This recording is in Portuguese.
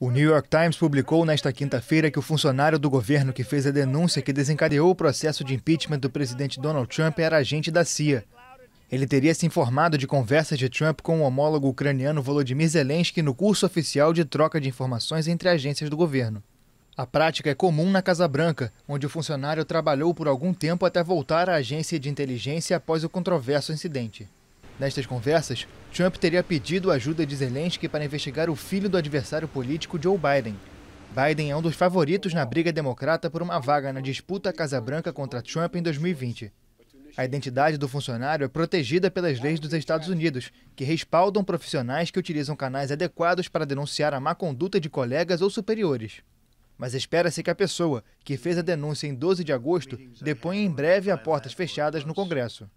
O New York Times publicou nesta quinta-feira que o funcionário do governo que fez a denúncia que desencadeou o processo de impeachment do presidente Donald Trump era agente da CIA. Ele teria se informado de conversas de Trump com o homólogo ucraniano Volodymyr Zelensky no curso oficial de troca de informações entre agências do governo. A prática é comum na Casa Branca, onde o funcionário trabalhou por algum tempo até voltar à agência de inteligência após o controverso incidente. Nestas conversas, Trump teria pedido ajuda de Zelensky para investigar o filho do adversário político Joe Biden. Biden é um dos favoritos na briga democrata por uma vaga na disputa Casa Branca contra Trump em 2020. A identidade do funcionário é protegida pelas leis dos Estados Unidos, que respaldam profissionais que utilizam canais adequados para denunciar a má conduta de colegas ou superiores. Mas espera-se que a pessoa, que fez a denúncia em 12 de agosto, deponha em breve a portas fechadas no Congresso.